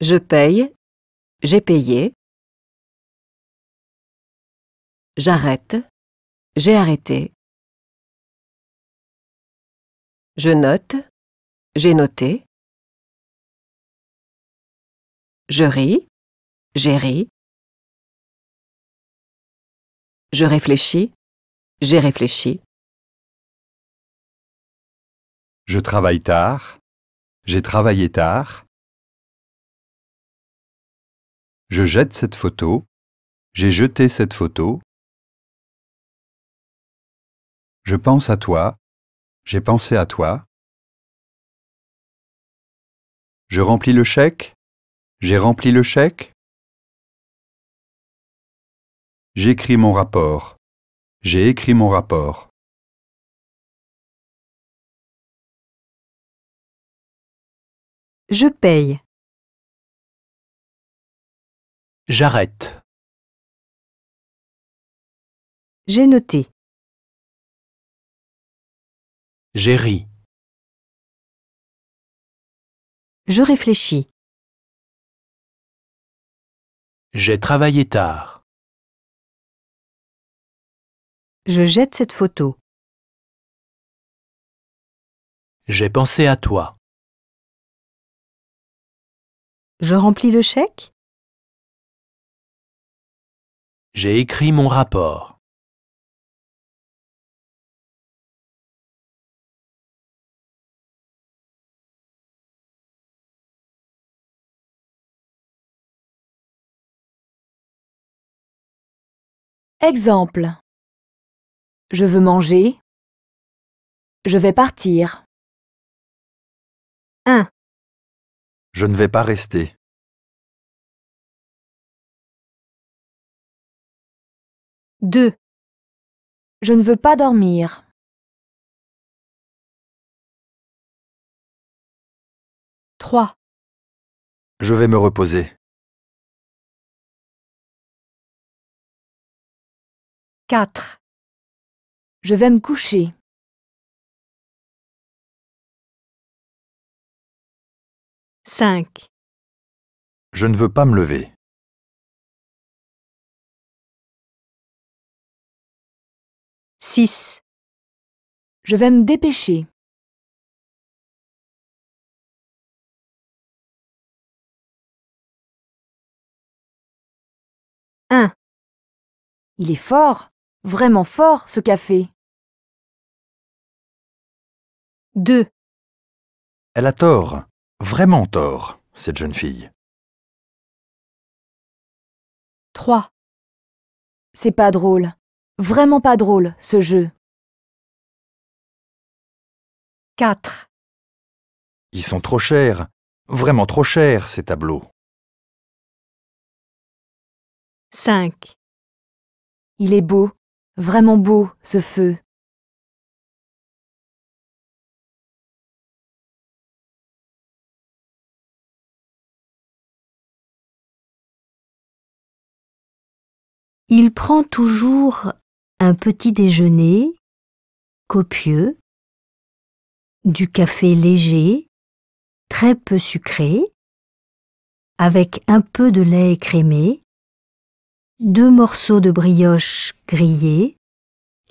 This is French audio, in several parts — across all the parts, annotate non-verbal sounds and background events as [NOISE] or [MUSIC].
Je paye. J'ai payé. J'arrête. J'ai arrêté. Je note. J'ai noté. Je ris. J'ai ri. Je réfléchis. J'ai réfléchi. Je travaille tard. J'ai travaillé tard. Je jette cette photo. J'ai jeté cette photo. Je pense à toi. J'ai pensé à toi. Je remplis le chèque. J'ai rempli le chèque. J'écris mon rapport. J'ai écrit mon rapport. Je paye. J'arrête. J'ai noté. J'ai ri. Je réfléchis. J'ai travaillé tard. Je jette cette photo. J'ai pensé à toi. Je remplis le chèque j'ai écrit mon rapport. Exemple. Je veux manger. Je vais partir. 1. Je ne vais pas rester. 2. Je ne veux pas dormir. 3. Je vais me reposer. 4. Je vais me coucher. 5. Je ne veux pas me lever. 6. Je vais me dépêcher. 1. Il est fort, vraiment fort, ce café. 2. Elle a tort, vraiment tort, cette jeune fille. 3. C'est pas drôle. Vraiment pas drôle, ce jeu. 4. Ils sont trop chers, vraiment trop chers, ces tableaux. 5. Il est beau, vraiment beau, ce feu. Il prend toujours un petit déjeuner copieux, du café léger, très peu sucré, avec un peu de lait crémé, deux morceaux de brioche grillée,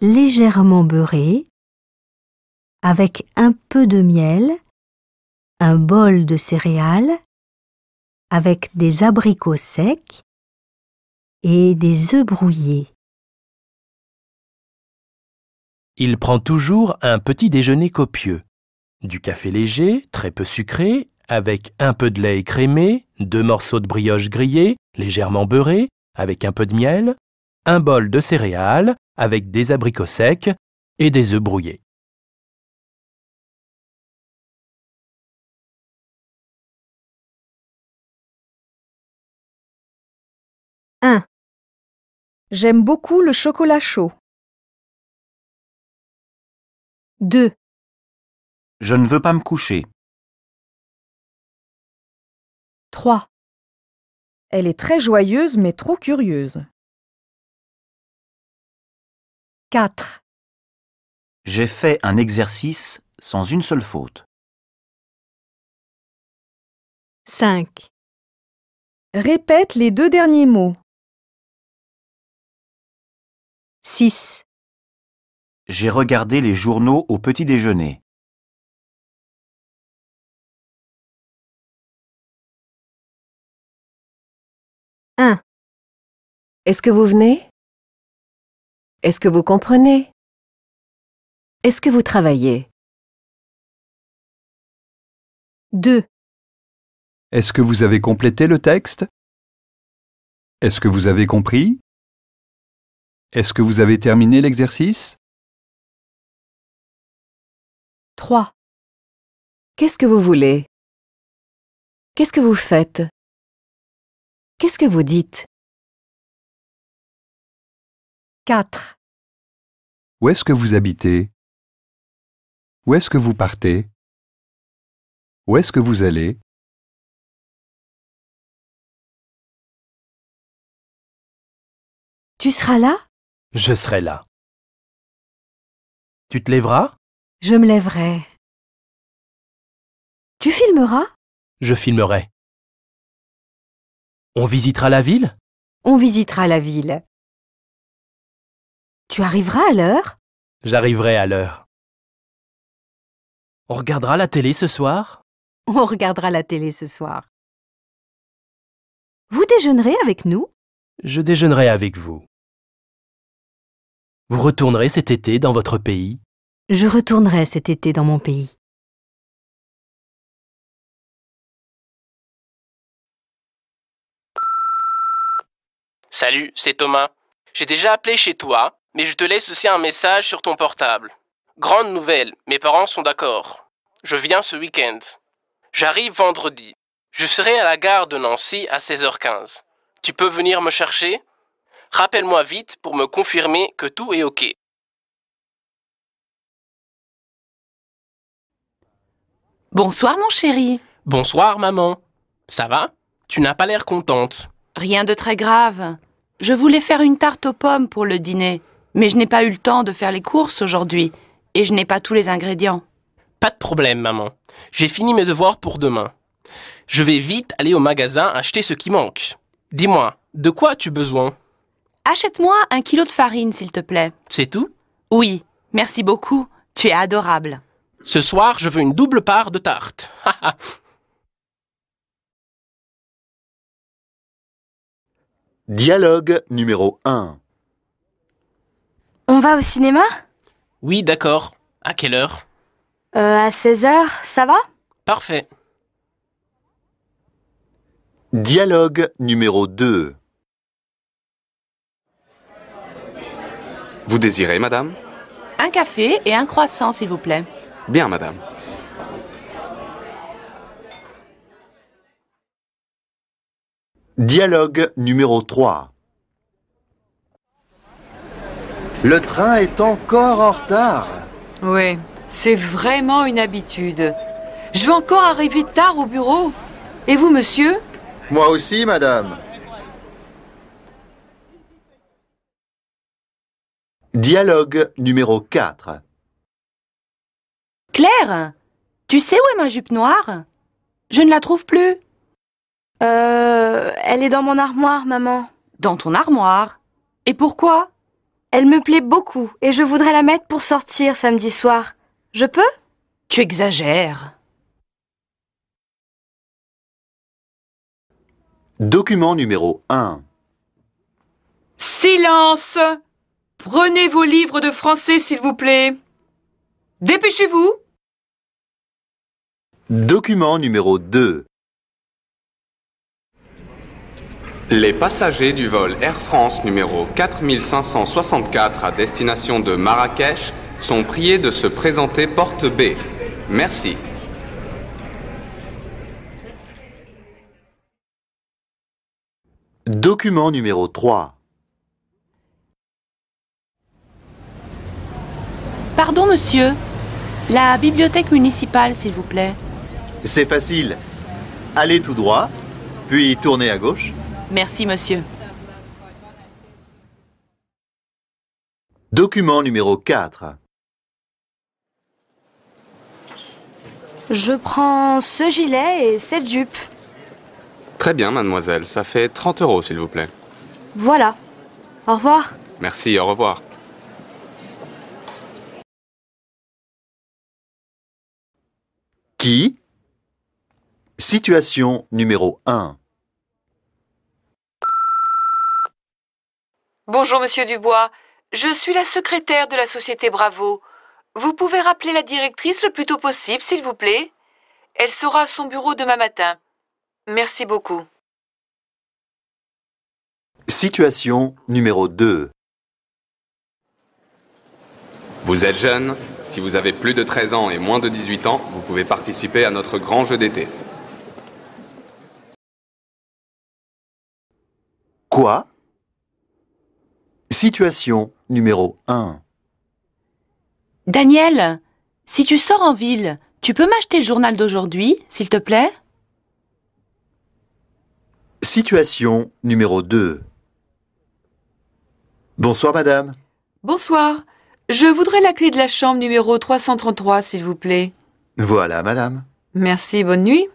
légèrement beurrés, avec un peu de miel, un bol de céréales, avec des abricots secs et des œufs brouillés. Il prend toujours un petit déjeuner copieux. Du café léger, très peu sucré, avec un peu de lait écrémé, deux morceaux de brioche grillée, légèrement beurrée, avec un peu de miel, un bol de céréales avec des abricots secs et des œufs brouillés. 1. J'aime beaucoup le chocolat chaud. 2. Je ne veux pas me coucher. 3. Elle est très joyeuse mais trop curieuse. 4. J'ai fait un exercice sans une seule faute. 5. Répète les deux derniers mots. 6. J'ai regardé les journaux au petit déjeuner. 1. Est-ce que vous venez Est-ce que vous comprenez Est-ce que vous travaillez 2. Est-ce que vous avez complété le texte Est-ce que vous avez compris Est-ce que vous avez terminé l'exercice 3. Qu'est-ce que vous voulez Qu'est-ce que vous faites Qu'est-ce que vous dites 4. Où est-ce que vous habitez Où est-ce que vous partez Où est-ce que vous allez Tu seras là Je serai là. Tu te lèveras je me lèverai. Tu filmeras Je filmerai. On visitera la ville On visitera la ville. Tu arriveras à l'heure J'arriverai à l'heure. On regardera la télé ce soir On regardera la télé ce soir. Vous déjeunerez avec nous Je déjeunerai avec vous. Vous retournerez cet été dans votre pays je retournerai cet été dans mon pays. Salut, c'est Thomas. J'ai déjà appelé chez toi, mais je te laisse aussi un message sur ton portable. Grande nouvelle, mes parents sont d'accord. Je viens ce week-end. J'arrive vendredi. Je serai à la gare de Nancy à 16h15. Tu peux venir me chercher Rappelle-moi vite pour me confirmer que tout est OK. Bonsoir mon chéri. Bonsoir maman. Ça va Tu n'as pas l'air contente. Rien de très grave. Je voulais faire une tarte aux pommes pour le dîner, mais je n'ai pas eu le temps de faire les courses aujourd'hui, et je n'ai pas tous les ingrédients. Pas de problème maman. J'ai fini mes devoirs pour demain. Je vais vite aller au magasin acheter ce qui manque. Dis-moi, de quoi as-tu besoin Achète-moi un kilo de farine, s'il te plaît. C'est tout Oui, merci beaucoup. Tu es adorable. Ce soir, je veux une double part de tarte. [LAUGHS] Dialogue numéro 1. On va au cinéma Oui, d'accord. À quelle heure euh, À 16 heures. ça va Parfait. Dialogue numéro 2. Vous désirez, madame Un café et un croissant, s'il vous plaît. Bien, madame. Dialogue numéro 3 Le train est encore en retard. Oui, c'est vraiment une habitude. Je vais encore arriver tard au bureau. Et vous, monsieur Moi aussi, madame. Dialogue numéro 4 Claire, tu sais où est ma jupe noire Je ne la trouve plus. Euh... Elle est dans mon armoire, maman. Dans ton armoire Et pourquoi Elle me plaît beaucoup et je voudrais la mettre pour sortir samedi soir. Je peux Tu exagères. Document numéro 1 Silence Prenez vos livres de français, s'il vous plaît. Dépêchez-vous Document numéro 2 Les passagers du vol Air France numéro 4564 à destination de Marrakech sont priés de se présenter porte B. Merci. Document numéro 3 Pardon monsieur, la bibliothèque municipale s'il vous plaît. C'est facile. Allez tout droit, puis tournez à gauche. Merci, monsieur. Document numéro 4. Je prends ce gilet et cette jupe. Très bien, mademoiselle. Ça fait 30 euros, s'il vous plaît. Voilà. Au revoir. Merci, au revoir. Qui Situation numéro 1 Bonjour Monsieur Dubois, je suis la secrétaire de la société Bravo. Vous pouvez rappeler la directrice le plus tôt possible, s'il vous plaît Elle sera à son bureau demain matin. Merci beaucoup. Situation numéro 2 Vous êtes jeune Si vous avez plus de 13 ans et moins de 18 ans, vous pouvez participer à notre grand jeu d'été. Quoi Situation numéro 1. Daniel, si tu sors en ville, tu peux m'acheter le journal d'aujourd'hui, s'il te plaît Situation numéro 2. Bonsoir, madame. Bonsoir. Je voudrais la clé de la chambre numéro 333, s'il vous plaît. Voilà, madame. Merci, bonne nuit.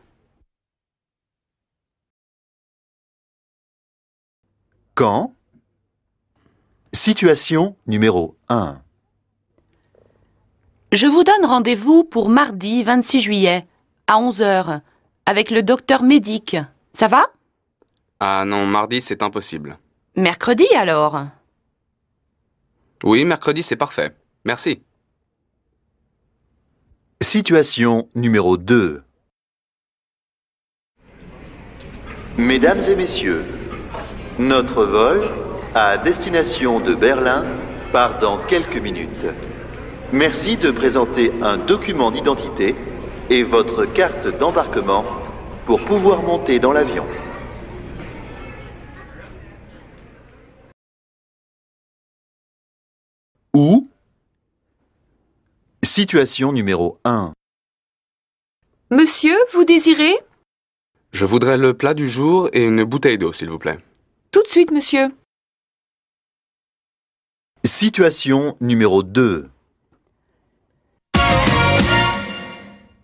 Quand Situation numéro 1. Je vous donne rendez-vous pour mardi 26 juillet, à 11h, avec le docteur Médic. Ça va Ah non, mardi c'est impossible. Mercredi alors Oui, mercredi c'est parfait. Merci. Situation numéro 2. Mesdames et messieurs, notre vol à destination de Berlin part dans quelques minutes. Merci de présenter un document d'identité et votre carte d'embarquement pour pouvoir monter dans l'avion. Où Situation numéro 1. Monsieur, vous désirez Je voudrais le plat du jour et une bouteille d'eau, s'il vous plaît. Tout de suite, monsieur. Situation numéro 2.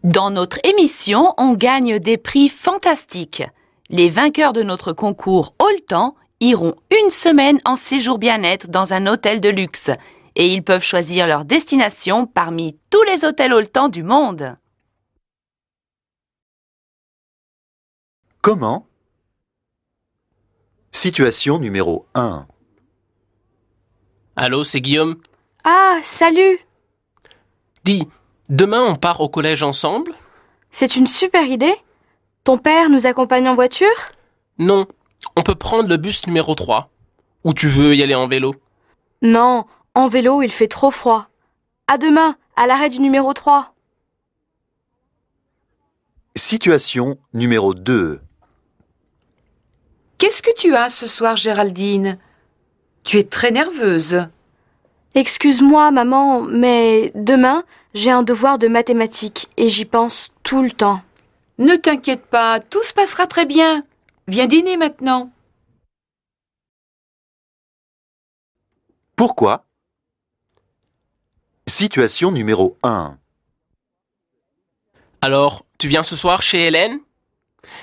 Dans notre émission, on gagne des prix fantastiques. Les vainqueurs de notre concours All-Temps iront une semaine en séjour bien-être dans un hôtel de luxe et ils peuvent choisir leur destination parmi tous les hôtels All-Temps du monde. Comment Situation numéro 1. Allô, c'est Guillaume Ah, salut Dis, demain on part au collège ensemble C'est une super idée. Ton père nous accompagne en voiture Non, on peut prendre le bus numéro 3. Ou tu veux y aller en vélo Non, en vélo il fait trop froid. À demain, à l'arrêt du numéro 3. Situation numéro 2. Qu'est-ce que tu as ce soir, Géraldine Tu es très nerveuse. Excuse-moi, maman, mais demain, j'ai un devoir de mathématiques et j'y pense tout le temps. Ne t'inquiète pas, tout se passera très bien. Viens dîner maintenant. Pourquoi Situation numéro 1. Alors, tu viens ce soir chez Hélène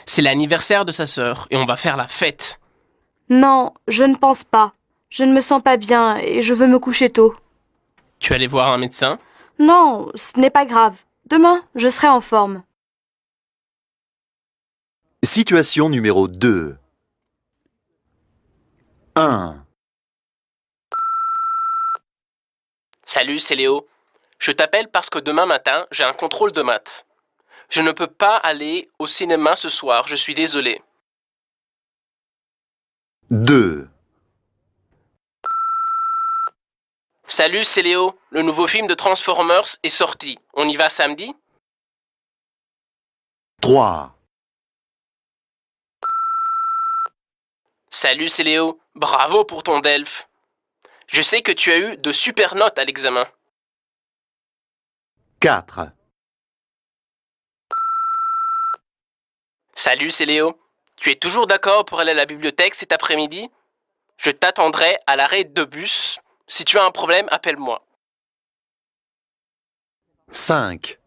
c'est l'anniversaire de sa sœur et on va faire la fête. Non, je ne pense pas. Je ne me sens pas bien et je veux me coucher tôt. Tu allais voir un médecin Non, ce n'est pas grave. Demain, je serai en forme. Situation numéro 2 1 Salut, c'est Léo. Je t'appelle parce que demain matin, j'ai un contrôle de maths. Je ne peux pas aller au cinéma ce soir, je suis désolé. 2. Salut, c'est Léo. Le nouveau film de Transformers est sorti. On y va samedi 3. Salut, c'est Léo. Bravo pour ton DELF. Je sais que tu as eu de super notes à l'examen. 4. Salut, c'est Léo. Tu es toujours d'accord pour aller à la bibliothèque cet après-midi Je t'attendrai à l'arrêt de bus. Si tu as un problème, appelle-moi. 5.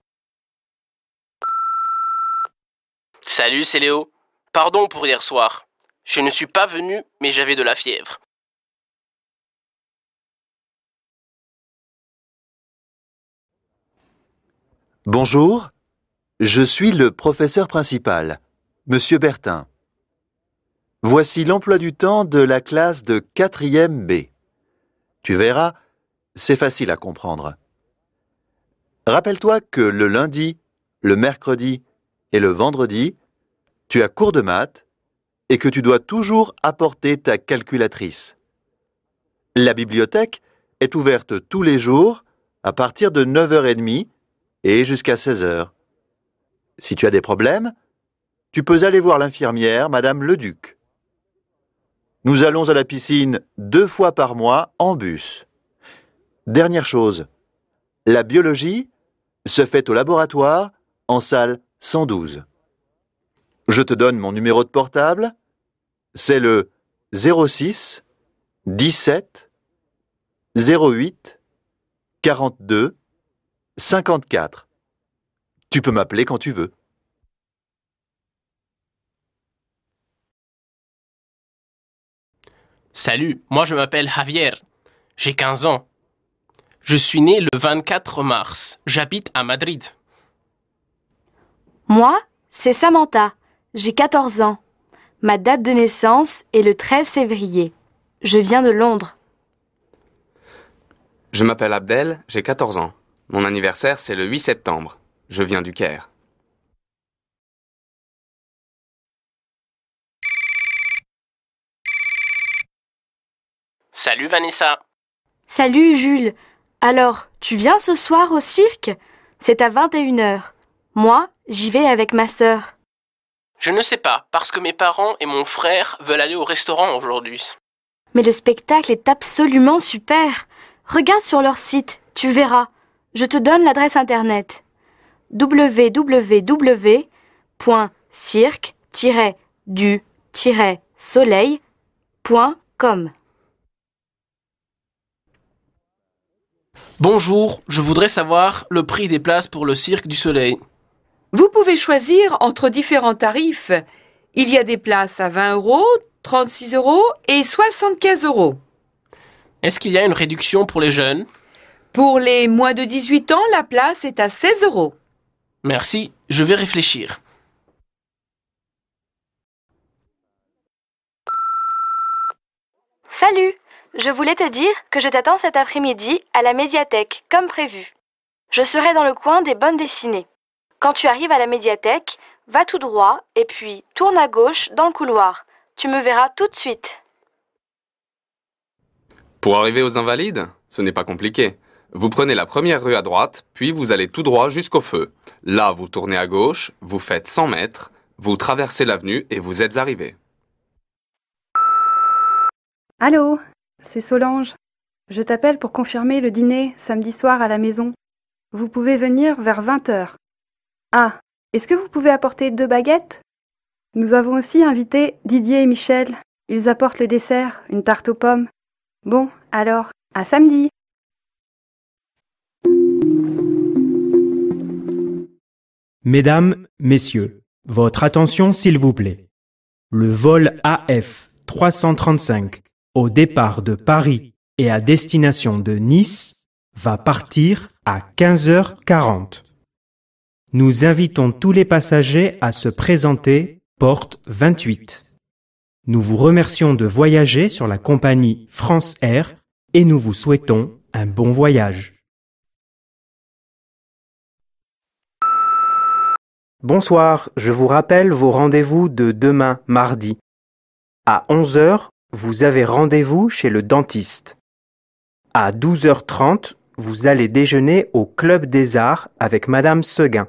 Salut, c'est Léo. Pardon pour hier soir. Je ne suis pas venu, mais j'avais de la fièvre. Bonjour, je suis le professeur principal. Monsieur Bertin, voici l'emploi du temps de la classe de 4e B. Tu verras, c'est facile à comprendre. Rappelle-toi que le lundi, le mercredi et le vendredi, tu as cours de maths et que tu dois toujours apporter ta calculatrice. La bibliothèque est ouverte tous les jours à partir de 9h30 et jusqu'à 16h. Si tu as des problèmes, tu peux aller voir l'infirmière, Madame Leduc. Nous allons à la piscine deux fois par mois en bus. Dernière chose, la biologie se fait au laboratoire en salle 112. Je te donne mon numéro de portable, c'est le 06 17 08 42 54. Tu peux m'appeler quand tu veux. Salut, moi je m'appelle Javier. J'ai 15 ans. Je suis né le 24 mars. J'habite à Madrid. Moi, c'est Samantha. J'ai 14 ans. Ma date de naissance est le 13 février. Je viens de Londres. Je m'appelle Abdel, j'ai 14 ans. Mon anniversaire, c'est le 8 septembre. Je viens du Caire. Salut Vanessa. Salut Jules. Alors, tu viens ce soir au cirque C'est à 21h. Moi, j'y vais avec ma sœur. Je ne sais pas, parce que mes parents et mon frère veulent aller au restaurant aujourd'hui. Mais le spectacle est absolument super. Regarde sur leur site, tu verras. Je te donne l'adresse internet www.cirque-du-soleil.com Bonjour, je voudrais savoir le prix des places pour le Cirque du Soleil. Vous pouvez choisir entre différents tarifs. Il y a des places à 20 euros, 36 euros et 75 euros. Est-ce qu'il y a une réduction pour les jeunes Pour les moins de 18 ans, la place est à 16 euros. Merci, je vais réfléchir. Salut je voulais te dire que je t'attends cet après-midi à la médiathèque, comme prévu. Je serai dans le coin des bonnes dessinées. Quand tu arrives à la médiathèque, va tout droit et puis tourne à gauche dans le couloir. Tu me verras tout de suite. Pour arriver aux Invalides, ce n'est pas compliqué. Vous prenez la première rue à droite, puis vous allez tout droit jusqu'au feu. Là, vous tournez à gauche, vous faites 100 mètres, vous traversez l'avenue et vous êtes arrivé. Allô c'est Solange. Je t'appelle pour confirmer le dîner samedi soir à la maison. Vous pouvez venir vers 20 h Ah, est-ce que vous pouvez apporter deux baguettes Nous avons aussi invité Didier et Michel. Ils apportent le dessert, une tarte aux pommes. Bon, alors, à samedi Mesdames, Messieurs, votre attention s'il vous plaît. Le vol AF 335 au départ de Paris et à destination de Nice va partir à 15h40. Nous invitons tous les passagers à se présenter porte 28. Nous vous remercions de voyager sur la compagnie France Air et nous vous souhaitons un bon voyage. Bonsoir, je vous rappelle vos rendez-vous de demain mardi à 11h vous avez rendez-vous chez le dentiste. À 12h30, vous allez déjeuner au Club des Arts avec madame Seguin.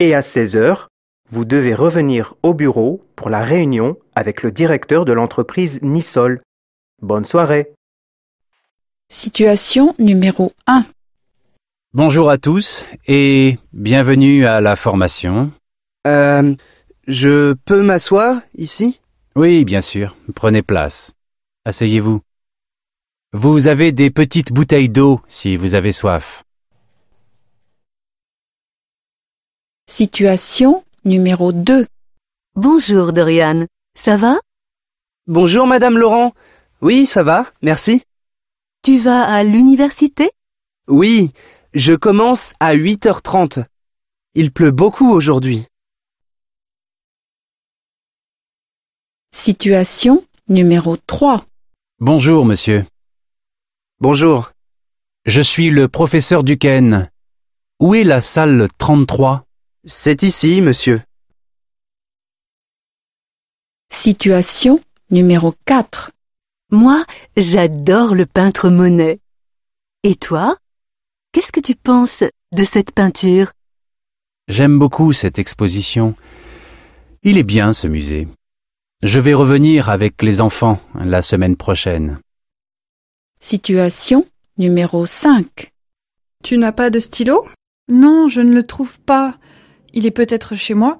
Et à 16h, vous devez revenir au bureau pour la réunion avec le directeur de l'entreprise Nissol. Bonne soirée. Situation numéro 1. Bonjour à tous et bienvenue à la formation. Euh, je peux m'asseoir ici oui, bien sûr, prenez place. Asseyez-vous. Vous avez des petites bouteilles d'eau si vous avez soif. Situation numéro 2. Bonjour Dorian, ça va Bonjour Madame Laurent. Oui, ça va, merci. Tu vas à l'université Oui, je commence à 8h30. Il pleut beaucoup aujourd'hui. Situation numéro 3. Bonjour, monsieur. Bonjour. Je suis le professeur Duquesne. Où est la salle 33 C'est ici, monsieur. Situation numéro 4. Moi, j'adore le peintre Monet. Et toi Qu'est-ce que tu penses de cette peinture J'aime beaucoup cette exposition. Il est bien, ce musée. Je vais revenir avec les enfants la semaine prochaine. Situation numéro 5. Tu n'as pas de stylo Non, je ne le trouve pas. Il est peut-être chez moi.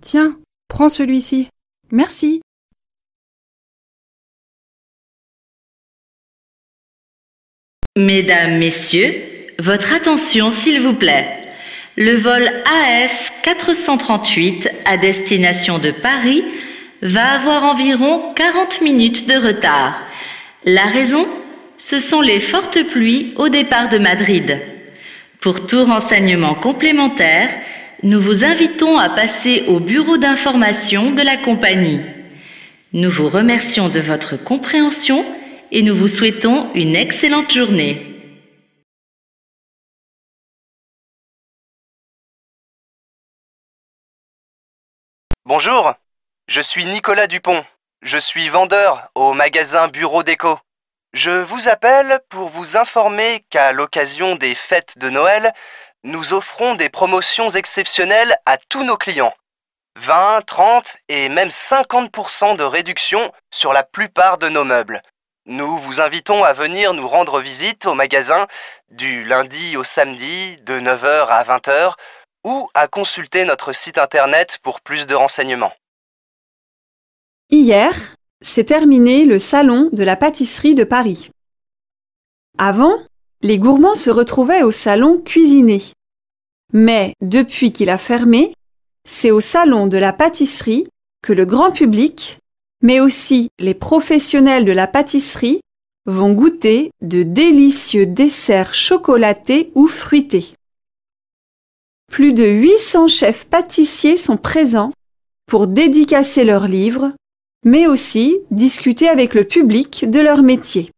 Tiens, prends celui-ci. Merci. Mesdames, Messieurs, votre attention s'il vous plaît. Le vol AF 438 à destination de Paris va avoir environ 40 minutes de retard. La raison Ce sont les fortes pluies au départ de Madrid. Pour tout renseignement complémentaire, nous vous invitons à passer au bureau d'information de la compagnie. Nous vous remercions de votre compréhension et nous vous souhaitons une excellente journée. Bonjour je suis Nicolas Dupont. Je suis vendeur au magasin Bureau Déco. Je vous appelle pour vous informer qu'à l'occasion des fêtes de Noël, nous offrons des promotions exceptionnelles à tous nos clients. 20, 30 et même 50% de réduction sur la plupart de nos meubles. Nous vous invitons à venir nous rendre visite au magasin du lundi au samedi de 9h à 20h ou à consulter notre site internet pour plus de renseignements. Hier, s'est terminé le salon de la pâtisserie de Paris. Avant, les gourmands se retrouvaient au salon cuisiné. Mais depuis qu'il a fermé, c'est au salon de la pâtisserie que le grand public, mais aussi les professionnels de la pâtisserie, vont goûter de délicieux desserts chocolatés ou fruités. Plus de 800 chefs pâtissiers sont présents pour dédicacer leurs livres, mais aussi discuter avec le public de leur métier.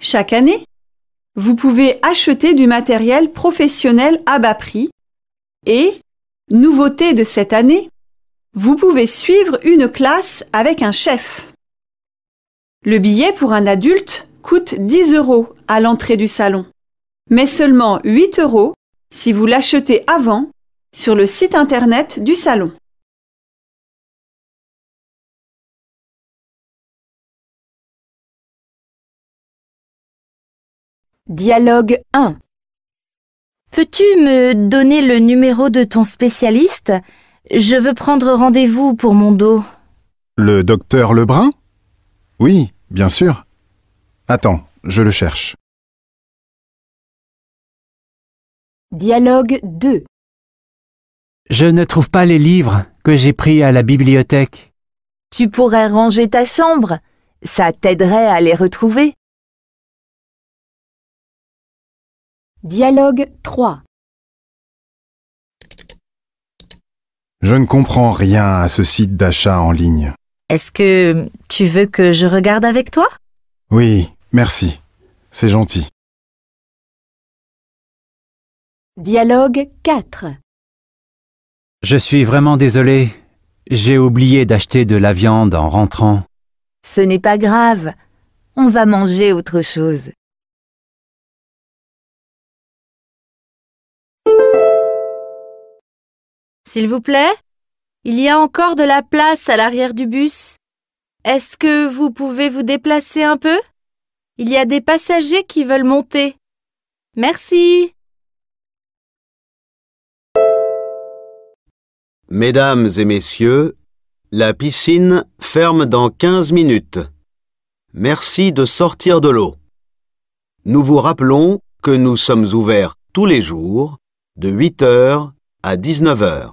Chaque année, vous pouvez acheter du matériel professionnel à bas prix et, nouveauté de cette année, vous pouvez suivre une classe avec un chef. Le billet pour un adulte coûte 10 euros à l'entrée du salon, mais seulement 8 euros si vous l'achetez avant sur le site internet du salon. Dialogue 1 Peux-tu me donner le numéro de ton spécialiste Je veux prendre rendez-vous pour mon dos. Le docteur Lebrun Oui, bien sûr. Attends, je le cherche. Dialogue 2 Je ne trouve pas les livres que j'ai pris à la bibliothèque. Tu pourrais ranger ta chambre. Ça t'aiderait à les retrouver. Dialogue 3 Je ne comprends rien à ce site d'achat en ligne. Est-ce que tu veux que je regarde avec toi Oui, merci. C'est gentil. Dialogue 4 Je suis vraiment désolé. J'ai oublié d'acheter de la viande en rentrant. Ce n'est pas grave. On va manger autre chose. S'il vous plaît, il y a encore de la place à l'arrière du bus. Est-ce que vous pouvez vous déplacer un peu Il y a des passagers qui veulent monter. Merci. Mesdames et messieurs, la piscine ferme dans 15 minutes. Merci de sortir de l'eau. Nous vous rappelons que nous sommes ouverts tous les jours de 8h à 19h.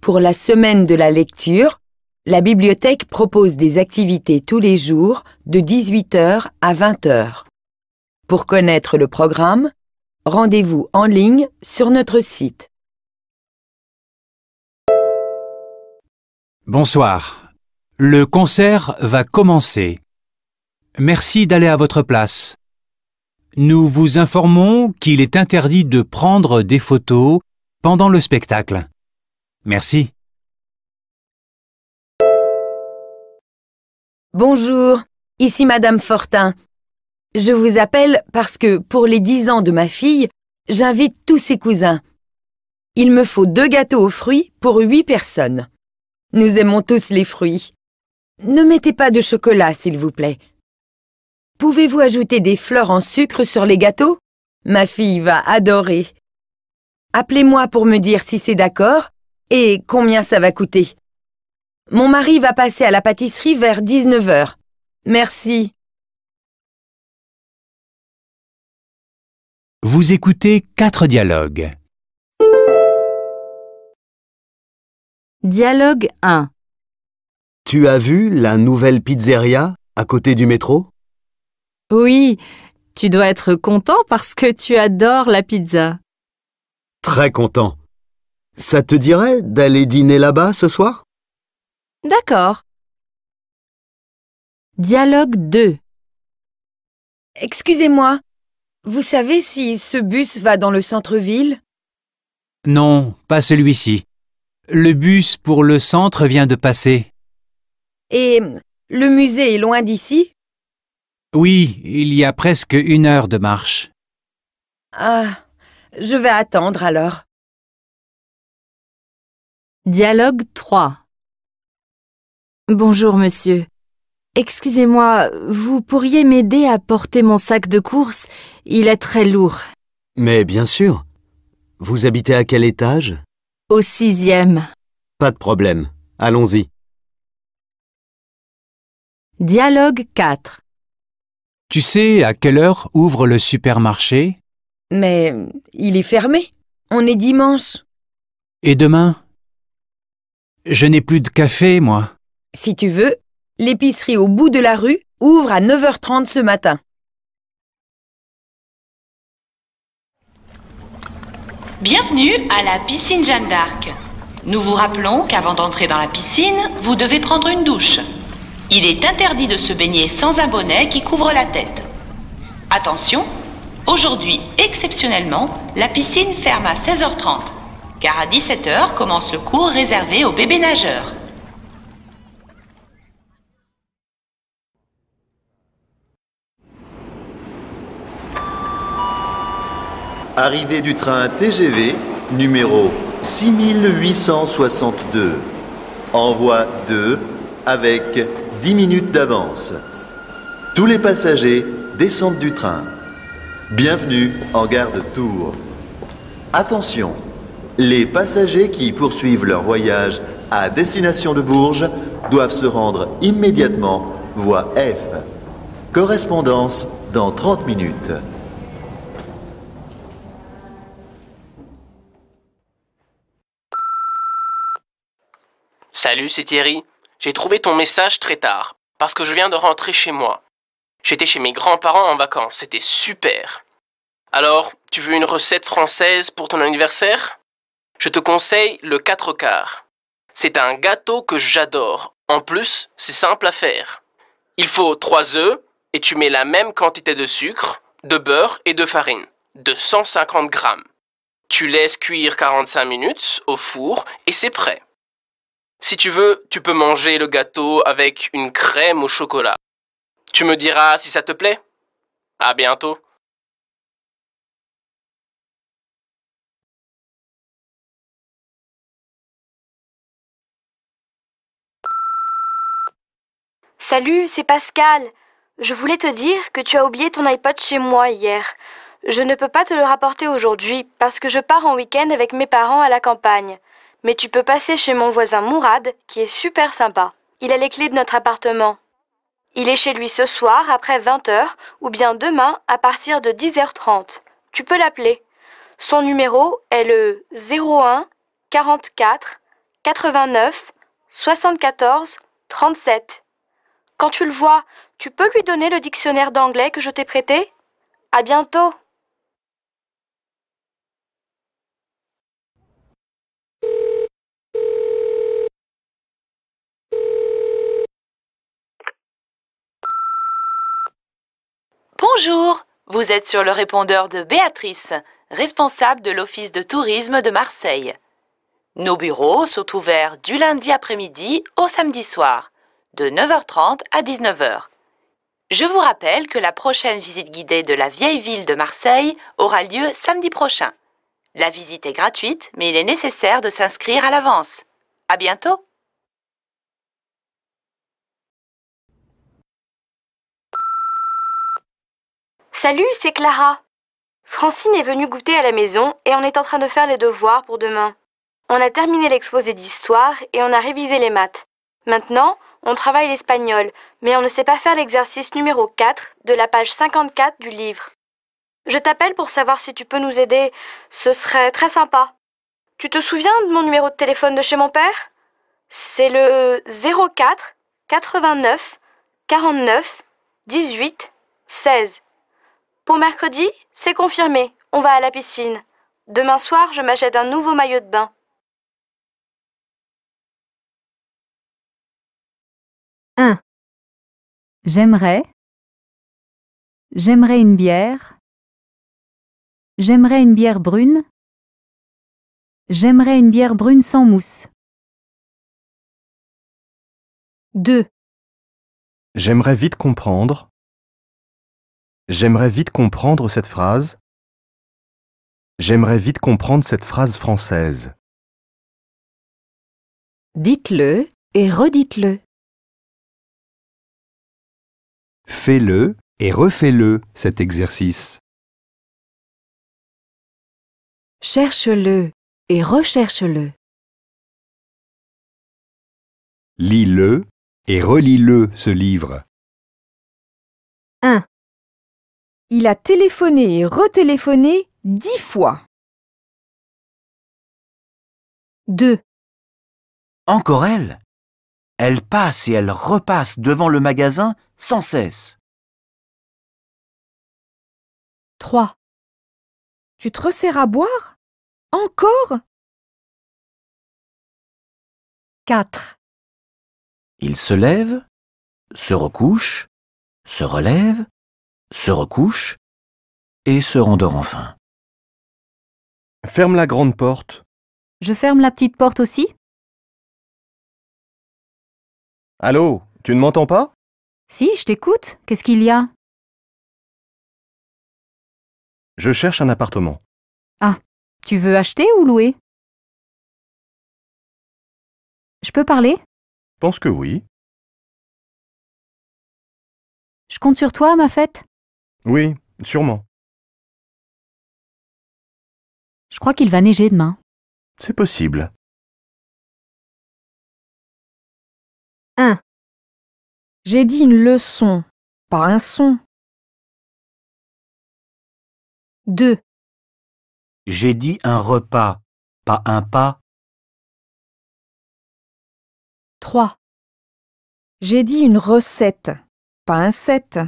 Pour la semaine de la lecture, la bibliothèque propose des activités tous les jours de 18h à 20h. Pour connaître le programme, rendez-vous en ligne sur notre site. Bonsoir. Le concert va commencer. Merci d'aller à votre place. Nous vous informons qu'il est interdit de prendre des photos pendant le spectacle. Merci. Bonjour, ici Madame Fortin. Je vous appelle parce que pour les dix ans de ma fille, j'invite tous ses cousins. Il me faut deux gâteaux aux fruits pour huit personnes. Nous aimons tous les fruits. Ne mettez pas de chocolat, s'il vous plaît. Pouvez-vous ajouter des fleurs en sucre sur les gâteaux Ma fille va adorer. Appelez-moi pour me dire si c'est d'accord et combien ça va coûter Mon mari va passer à la pâtisserie vers 19h. Merci. Vous écoutez quatre dialogues. Dialogue 1 Tu as vu la nouvelle pizzeria à côté du métro Oui, tu dois être content parce que tu adores la pizza. Très content. Ça te dirait d'aller dîner là-bas ce soir D'accord. Dialogue 2 Excusez-moi, vous savez si ce bus va dans le centre-ville Non, pas celui-ci. Le bus pour le centre vient de passer. Et le musée est loin d'ici Oui, il y a presque une heure de marche. Ah, je vais attendre alors. Dialogue 3 Bonjour monsieur. Excusez-moi, vous pourriez m'aider à porter mon sac de course Il est très lourd. Mais bien sûr. Vous habitez à quel étage Au sixième. Pas de problème. Allons-y. Dialogue 4 Tu sais à quelle heure ouvre le supermarché Mais il est fermé. On est dimanche. Et demain je n'ai plus de café, moi. Si tu veux, l'épicerie au bout de la rue ouvre à 9h30 ce matin. Bienvenue à la piscine Jeanne d'Arc. Nous vous rappelons qu'avant d'entrer dans la piscine, vous devez prendre une douche. Il est interdit de se baigner sans un bonnet qui couvre la tête. Attention, aujourd'hui, exceptionnellement, la piscine ferme à 16h30 car à 17h commence le cours réservé aux bébés nageurs. Arrivée du train TGV numéro 6862. Envoi 2 avec 10 minutes d'avance. Tous les passagers descendent du train. Bienvenue en gare de Tours. Attention, les passagers qui poursuivent leur voyage à destination de Bourges doivent se rendre immédiatement voie F. Correspondance dans 30 minutes. Salut, c'est Thierry. J'ai trouvé ton message très tard, parce que je viens de rentrer chez moi. J'étais chez mes grands-parents en vacances, c'était super. Alors, tu veux une recette française pour ton anniversaire je te conseille le 4 quarts. C'est un gâteau que j'adore. En plus, c'est simple à faire. Il faut 3 œufs et tu mets la même quantité de sucre, de beurre et de farine, de 150 grammes. Tu laisses cuire 45 minutes au four et c'est prêt. Si tu veux, tu peux manger le gâteau avec une crème au chocolat. Tu me diras si ça te plaît. À bientôt. Salut, c'est Pascal. Je voulais te dire que tu as oublié ton iPod chez moi hier. Je ne peux pas te le rapporter aujourd'hui parce que je pars en week-end avec mes parents à la campagne. Mais tu peux passer chez mon voisin Mourad, qui est super sympa. Il a les clés de notre appartement. Il est chez lui ce soir après 20h ou bien demain à partir de 10h30. Tu peux l'appeler. Son numéro est le 01 44 89 74 37. Quand tu le vois, tu peux lui donner le dictionnaire d'anglais que je t'ai prêté À bientôt Bonjour, vous êtes sur le répondeur de Béatrice, responsable de l'Office de tourisme de Marseille. Nos bureaux sont ouverts du lundi après-midi au samedi soir de 9h30 à 19h. Je vous rappelle que la prochaine visite guidée de la vieille ville de Marseille aura lieu samedi prochain. La visite est gratuite, mais il est nécessaire de s'inscrire à l'avance. À bientôt! Salut, c'est Clara. Francine est venue goûter à la maison et on est en train de faire les devoirs pour demain. On a terminé l'exposé d'histoire et on a révisé les maths. Maintenant, on travaille l'espagnol, mais on ne sait pas faire l'exercice numéro 4 de la page 54 du livre. Je t'appelle pour savoir si tu peux nous aider. Ce serait très sympa. Tu te souviens de mon numéro de téléphone de chez mon père C'est le 04 89 49 18 16. Pour mercredi, c'est confirmé. On va à la piscine. Demain soir, je m'achète un nouveau maillot de bain. 1. J'aimerais. J'aimerais une bière. J'aimerais une bière brune. J'aimerais une bière brune sans mousse. 2. J'aimerais vite comprendre. J'aimerais vite comprendre cette phrase. J'aimerais vite comprendre cette phrase française. Dites-le et redites-le. Fais-le et refais-le cet exercice. Cherche-le et recherche-le. Lis-le et relis-le ce livre. 1. Il a téléphoné et retéléphoné dix fois. 2. Encore elle elle passe et elle repasse devant le magasin sans cesse. 3. Tu te resserres à boire Encore 4. Il se lève, se recouche, se relève, se recouche et se rendort enfin. Ferme la grande porte. Je ferme la petite porte aussi Allô, tu ne m'entends pas Si, je t'écoute. Qu'est-ce qu'il y a Je cherche un appartement. Ah, tu veux acheter ou louer Je peux parler Pense que oui. Je compte sur toi ma fête Oui, sûrement. Je crois qu'il va neiger demain. C'est possible. 1. J'ai dit une leçon, pas un son. 2. J'ai dit un repas, pas un pas. 3. J'ai dit une recette, pas un set.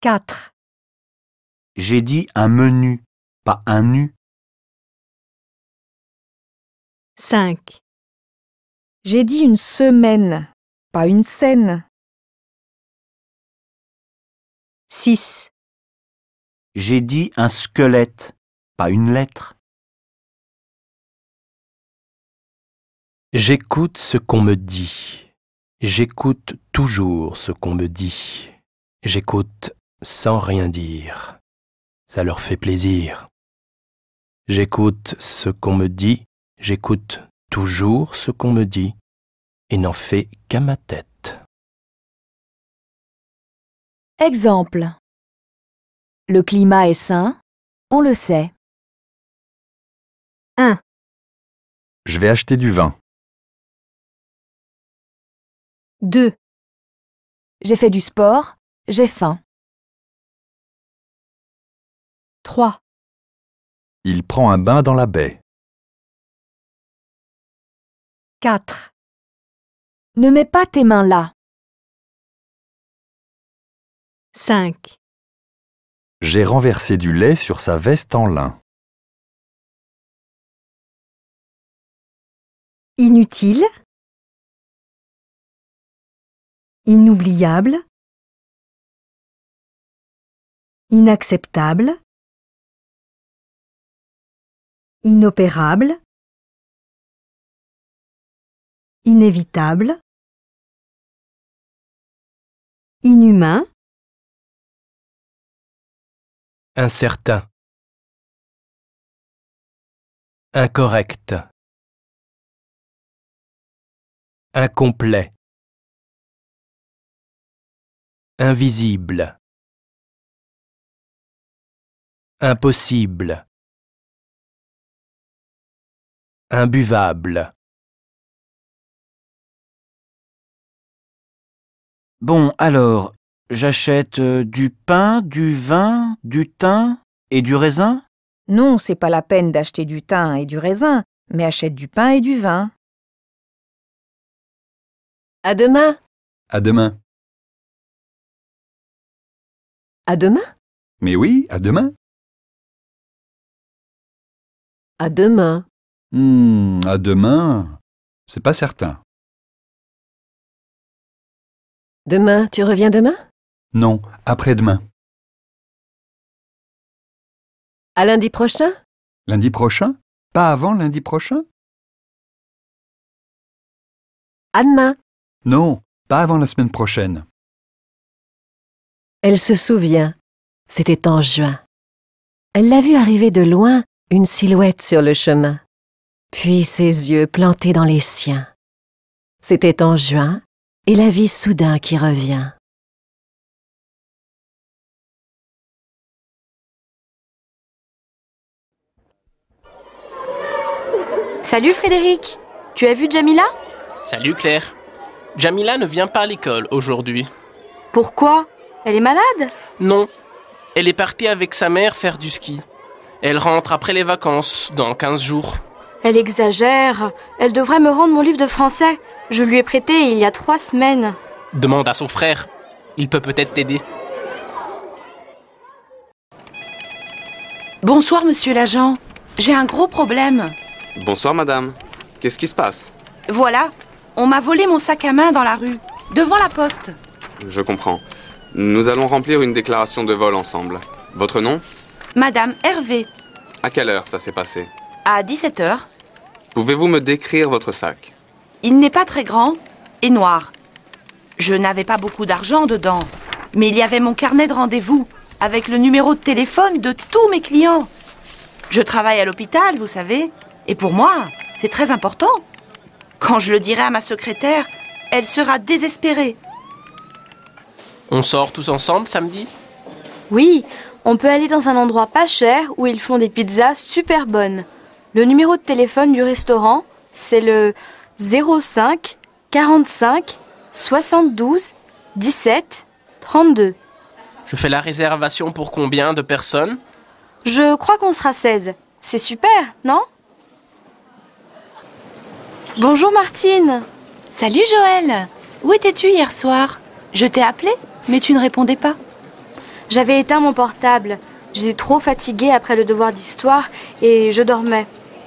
4. J'ai dit un menu, pas un nu. 5. J'ai dit une semaine, pas une scène. 6. J'ai dit un squelette, pas une lettre. J'écoute ce qu'on me dit. J'écoute toujours ce qu'on me dit. J'écoute sans rien dire. Ça leur fait plaisir. J'écoute ce qu'on me dit. J'écoute toujours ce qu'on me dit et n'en fait qu'à ma tête. Exemple. Le climat est sain, on le sait. 1. Je vais acheter du vin. 2. J'ai fait du sport, j'ai faim. 3. Il prend un bain dans la baie. 4. Ne mets pas tes mains là. 5. J'ai renversé du lait sur sa veste en lin. Inutile Inoubliable Inacceptable Inopérable inévitable, inhumain, incertain, incorrect, incomplet, invisible, impossible, imbuvable. Bon, alors, j'achète euh, du pain, du vin, du thym et du raisin Non, c'est pas la peine d'acheter du thym et du raisin, mais achète du pain et du vin. À demain À demain. À demain Mais oui, à demain. À demain. Hmm, à demain, c'est pas certain. Demain, tu reviens demain Non, après-demain. À lundi prochain Lundi prochain Pas avant lundi prochain À demain. Non, pas avant la semaine prochaine. Elle se souvient. C'était en juin. Elle l'a vu arriver de loin, une silhouette sur le chemin. Puis ses yeux plantés dans les siens. C'était en juin, et la vie soudain qui revient. Salut Frédéric Tu as vu Jamila Salut Claire Jamila ne vient pas à l'école aujourd'hui. Pourquoi Elle est malade Non. Elle est partie avec sa mère faire du ski. Elle rentre après les vacances, dans 15 jours. Elle exagère. Elle devrait me rendre mon livre de français. Je lui ai prêté il y a trois semaines. Demande à son frère. Il peut peut-être t'aider. Bonsoir, monsieur l'agent. J'ai un gros problème. Bonsoir, madame. Qu'est-ce qui se passe Voilà. On m'a volé mon sac à main dans la rue, devant la poste. Je comprends. Nous allons remplir une déclaration de vol ensemble. Votre nom Madame Hervé. À quelle heure ça s'est passé À 17h. Pouvez-vous me décrire votre sac Il n'est pas très grand et noir. Je n'avais pas beaucoup d'argent dedans, mais il y avait mon carnet de rendez-vous avec le numéro de téléphone de tous mes clients. Je travaille à l'hôpital, vous savez, et pour moi, c'est très important. Quand je le dirai à ma secrétaire, elle sera désespérée. On sort tous ensemble samedi Oui, on peut aller dans un endroit pas cher où ils font des pizzas super bonnes. Le numéro de téléphone du restaurant, c'est le 05 45 72 17 32. Je fais la réservation pour combien de personnes Je crois qu'on sera 16. C'est super, non Bonjour Martine Salut Joël Où étais-tu hier soir Je t'ai appelé, mais tu ne répondais pas. J'avais éteint mon portable. J'étais trop fatiguée après le devoir d'histoire et je dormais.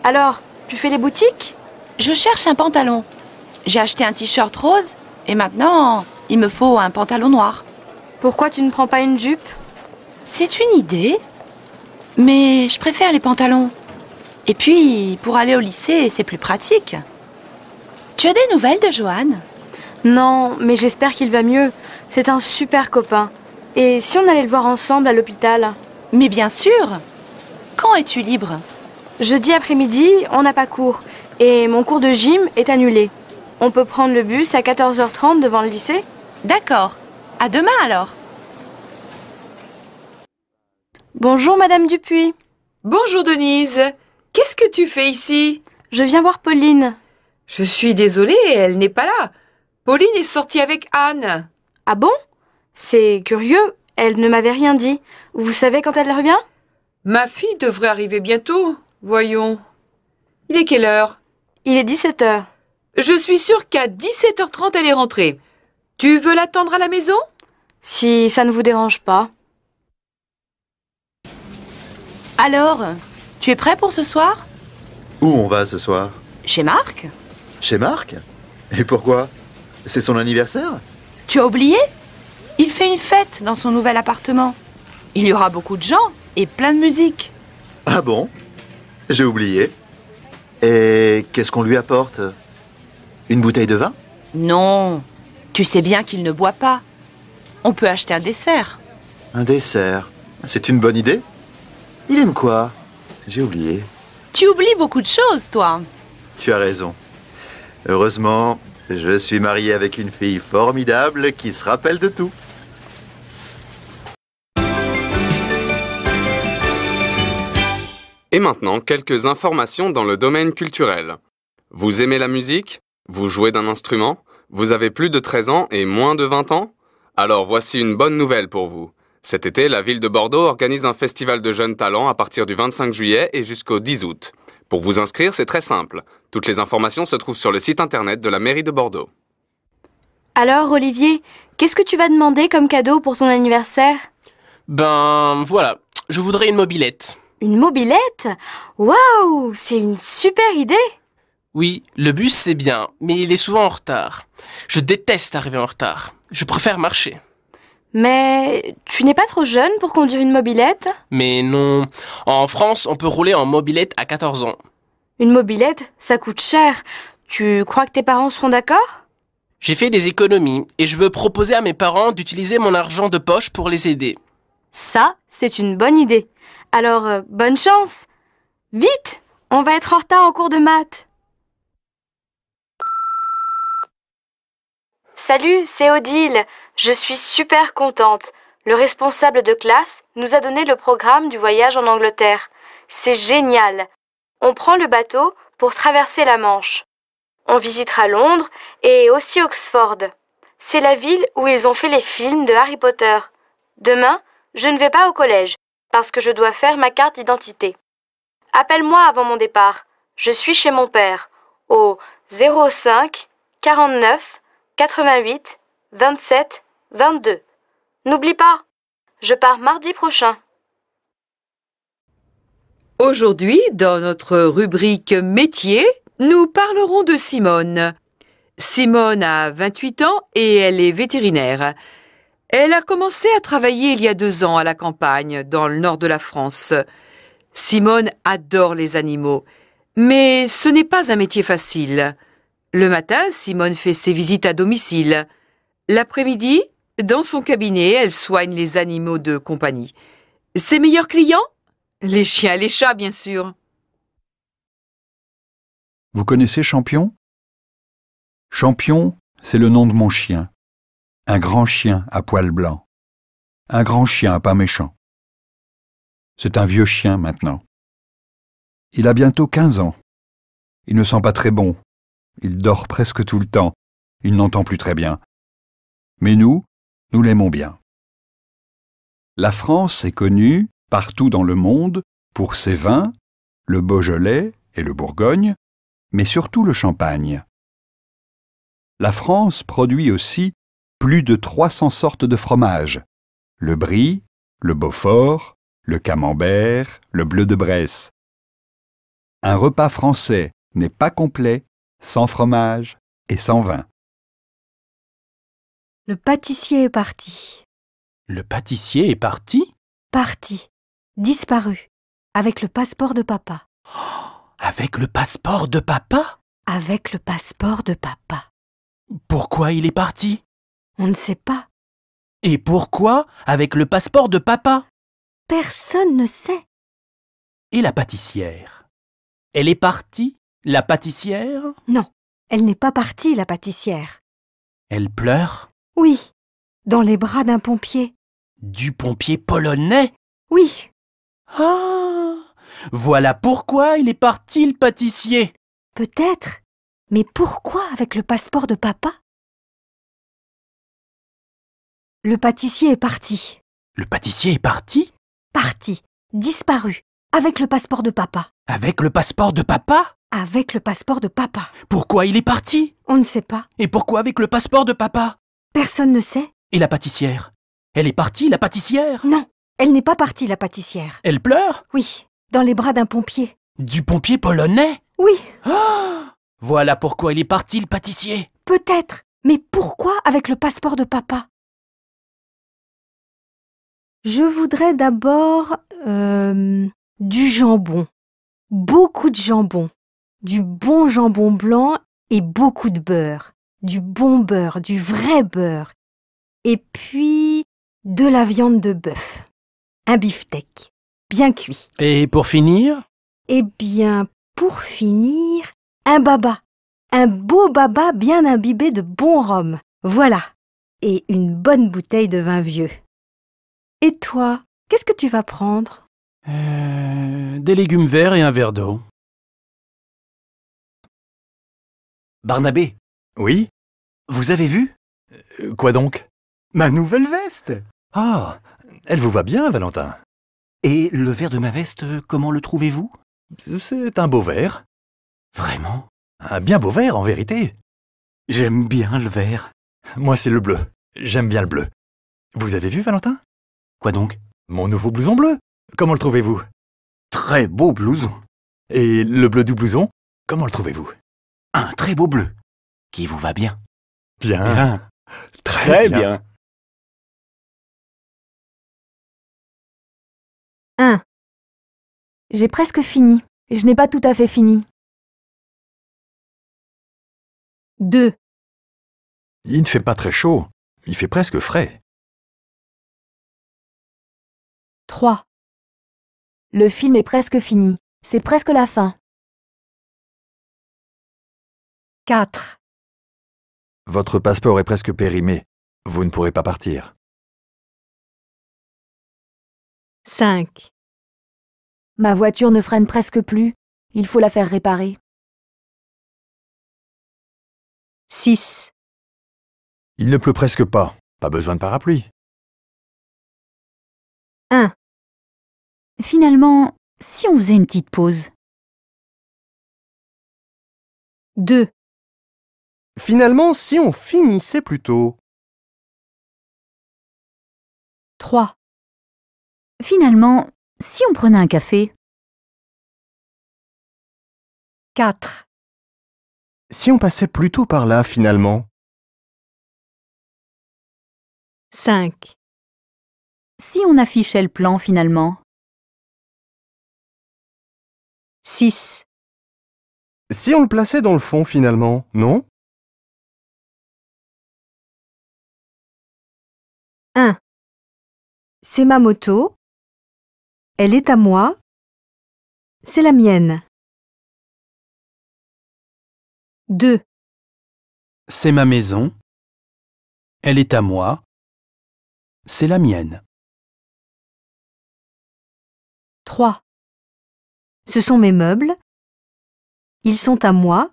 Alors, tu fais les boutiques Je cherche un pantalon. J'ai acheté un t-shirt rose et maintenant, il me faut un pantalon noir. Pourquoi tu ne prends pas une jupe C'est une idée. Mais je préfère les pantalons. Et puis, pour aller au lycée, c'est plus pratique. Tu as des nouvelles de Johan Non, mais j'espère qu'il va mieux. C'est un super copain. Et si on allait le voir ensemble à l'hôpital Mais bien sûr Quand es-tu libre Jeudi après-midi, on n'a pas cours et mon cours de gym est annulé. On peut prendre le bus à 14h30 devant le lycée D'accord. À demain alors. Bonjour Madame Dupuis. Bonjour Denise. Qu'est-ce que tu fais ici Je viens voir Pauline. Je suis désolée, elle n'est pas là. Pauline est sortie avec Anne. Ah bon C'est curieux, elle ne m'avait rien dit. Vous savez quand elle revient Ma fille devrait arriver bientôt. Voyons. Il est quelle heure Il est 17h. Je suis sûre qu'à 17h30, elle est rentrée. Tu veux l'attendre à la maison Si ça ne vous dérange pas. Alors, tu es prêt pour ce soir Où on va ce soir Chez Marc Chez Marc Et pourquoi C'est son anniversaire Tu as oublié Il fait une fête dans son nouvel appartement. Il y aura beaucoup de gens et plein de musique. Ah bon j'ai oublié. Et qu'est-ce qu'on lui apporte Une bouteille de vin Non, tu sais bien qu'il ne boit pas. On peut acheter un dessert. Un dessert C'est une bonne idée Il aime quoi J'ai oublié. Tu oublies beaucoup de choses, toi. Tu as raison. Heureusement, je suis marié avec une fille formidable qui se rappelle de tout. Et maintenant, quelques informations dans le domaine culturel. Vous aimez la musique Vous jouez d'un instrument Vous avez plus de 13 ans et moins de 20 ans Alors voici une bonne nouvelle pour vous. Cet été, la ville de Bordeaux organise un festival de jeunes talents à partir du 25 juillet et jusqu'au 10 août. Pour vous inscrire, c'est très simple. Toutes les informations se trouvent sur le site internet de la mairie de Bordeaux. Alors Olivier, qu'est-ce que tu vas demander comme cadeau pour son anniversaire Ben voilà, je voudrais une mobilette. Une mobilette Waouh C'est une super idée Oui, le bus c'est bien, mais il est souvent en retard. Je déteste arriver en retard. Je préfère marcher. Mais tu n'es pas trop jeune pour conduire une mobilette Mais non. En France, on peut rouler en mobilette à 14 ans. Une mobilette, ça coûte cher. Tu crois que tes parents seront d'accord J'ai fait des économies et je veux proposer à mes parents d'utiliser mon argent de poche pour les aider. Ça, c'est une bonne idée. Alors, euh, bonne chance Vite On va être en retard en cours de maths. Salut, c'est Odile. Je suis super contente. Le responsable de classe nous a donné le programme du voyage en Angleterre. C'est génial. On prend le bateau pour traverser la Manche. On visitera Londres et aussi Oxford. C'est la ville où ils ont fait les films de Harry Potter. Demain, je ne vais pas au collège parce que je dois faire ma carte d'identité. Appelle-moi avant mon départ. Je suis chez mon père au 05 49 88 27 22. N'oublie pas, je pars mardi prochain. Aujourd'hui, dans notre rubrique métier, nous parlerons de Simone. Simone a 28 ans et elle est vétérinaire. Elle a commencé à travailler il y a deux ans à la campagne, dans le nord de la France. Simone adore les animaux, mais ce n'est pas un métier facile. Le matin, Simone fait ses visites à domicile. L'après-midi, dans son cabinet, elle soigne les animaux de compagnie. Ses meilleurs clients Les chiens et les chats, bien sûr. Vous connaissez Champion Champion, c'est le nom de mon chien un grand chien à poils blancs. Un grand chien pas méchant. C'est un vieux chien maintenant. Il a bientôt quinze ans. Il ne sent pas très bon. Il dort presque tout le temps. Il n'entend plus très bien. Mais nous, nous l'aimons bien. La France est connue, partout dans le monde, pour ses vins, le Beaujolais et le Bourgogne, mais surtout le Champagne. La France produit aussi plus de 300 sortes de fromages. Le brie, le beaufort, le camembert, le bleu de Bresse. Un repas français n'est pas complet sans fromage et sans vin. Le pâtissier est parti. Le pâtissier est parti Parti. Disparu. Avec le passeport de papa. Oh, avec le passeport de papa Avec le passeport de papa. Pourquoi il est parti on ne sait pas. Et pourquoi avec le passeport de papa Personne ne sait. Et la pâtissière Elle est partie, la pâtissière Non, elle n'est pas partie, la pâtissière. Elle pleure Oui, dans les bras d'un pompier. Du pompier polonais Oui. Ah Voilà pourquoi il est parti, le pâtissier. Peut-être, mais pourquoi avec le passeport de papa le pâtissier est parti. Le pâtissier est parti Parti, disparu, avec le passeport de papa. Avec le passeport de papa Avec le passeport de papa. Pourquoi il est parti On ne sait pas. Et pourquoi avec le passeport de papa Personne ne sait. Et la pâtissière Elle est partie, la pâtissière Non, elle n'est pas partie, la pâtissière. Elle pleure Oui, dans les bras d'un pompier. Du pompier polonais Oui. Ah! voilà pourquoi il est parti, le pâtissier. Peut-être, mais pourquoi avec le passeport de papa je voudrais d'abord euh, du jambon, beaucoup de jambon, du bon jambon blanc et beaucoup de beurre, du bon beurre, du vrai beurre, et puis de la viande de bœuf, un beefsteak, bien cuit. Et pour finir Eh bien, pour finir, un baba, un beau baba bien imbibé de bon rhum, voilà, et une bonne bouteille de vin vieux. Et toi, qu'est-ce que tu vas prendre euh, Des légumes verts et un verre d'eau. Barnabé Oui Vous avez vu euh, Quoi donc Ma nouvelle veste Ah oh, Elle vous va bien, Valentin Et le vert de ma veste, comment le trouvez-vous C'est un beau vert. Vraiment Un bien beau vert, en vérité. J'aime bien le vert. Moi, c'est le bleu. J'aime bien le bleu. Vous avez vu, Valentin Quoi donc Mon nouveau blouson bleu. Comment le trouvez-vous Très beau blouson. Et le bleu du blouson Comment le trouvez-vous Un très beau bleu. Qui vous va bien. Bien. Très, bien. bien. 1. J'ai presque fini. Je n'ai pas tout à fait fini. 2. Il ne fait pas très chaud. Il fait presque frais. 3. Le film est presque fini. C'est presque la fin. 4. Votre passeport est presque périmé. Vous ne pourrez pas partir. 5. Ma voiture ne freine presque plus. Il faut la faire réparer. 6. Il ne pleut presque pas. Pas besoin de parapluie. 1. Finalement, si on faisait une petite pause 2. Finalement, si on finissait plus tôt 3. Finalement, si on prenait un café 4. Si on passait plutôt par là, finalement 5. Si on affichait le plan, finalement 6. Si on le plaçait dans le fond finalement, non 1. C'est ma moto. Elle est à moi. C'est la mienne. 2. C'est ma maison. Elle est à moi. C'est la mienne. 3. Ce sont mes meubles. Ils sont à moi.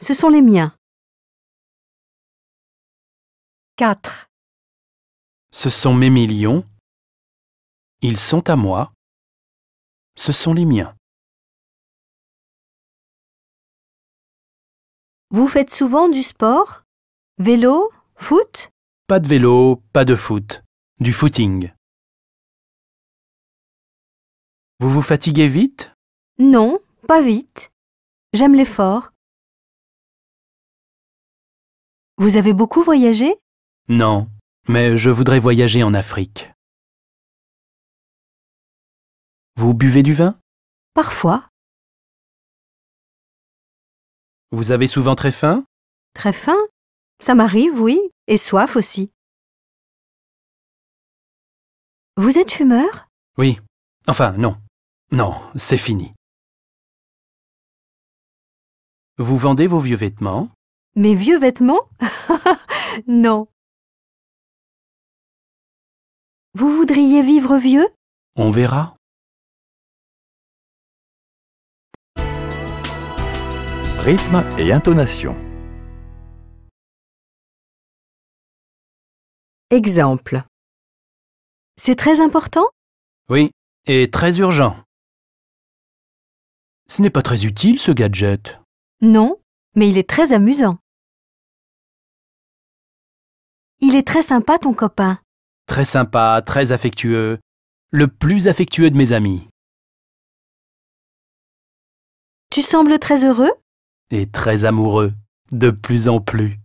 Ce sont les miens. 4. Ce sont mes millions. Ils sont à moi. Ce sont les miens. Vous faites souvent du sport Vélo Foot Pas de vélo, pas de foot. Du footing. Vous vous fatiguez vite Non, pas vite. J'aime l'effort. Vous avez beaucoup voyagé Non, mais je voudrais voyager en Afrique. Vous buvez du vin Parfois. Vous avez souvent très faim Très faim Ça m'arrive, oui, et soif aussi. Vous êtes fumeur Oui. Enfin, non. Non, c'est fini. Vous vendez vos vieux vêtements Mes vieux vêtements [LAUGHS] Non. Vous voudriez vivre vieux On verra. Rythme et intonation. Exemple. C'est très important Oui, et très urgent. Ce n'est pas très utile, ce gadget. Non, mais il est très amusant. Il est très sympa, ton copain. Très sympa, très affectueux. Le plus affectueux de mes amis. Tu sembles très heureux Et très amoureux, de plus en plus.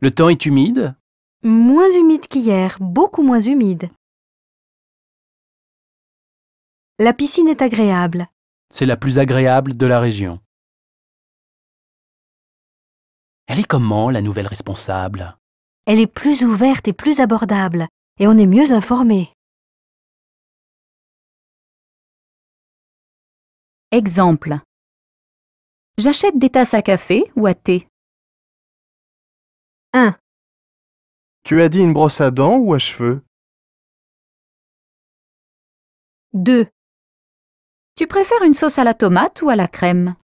Le temps est humide Moins humide qu'hier, beaucoup moins humide. La piscine est agréable. C'est la plus agréable de la région. Elle est comment, la nouvelle responsable Elle est plus ouverte et plus abordable, et on est mieux informé. Exemple. J'achète des tasses à café ou à thé. 1. Tu as dit une brosse à dents ou à cheveux 2. Tu préfères une sauce à la tomate ou à la crème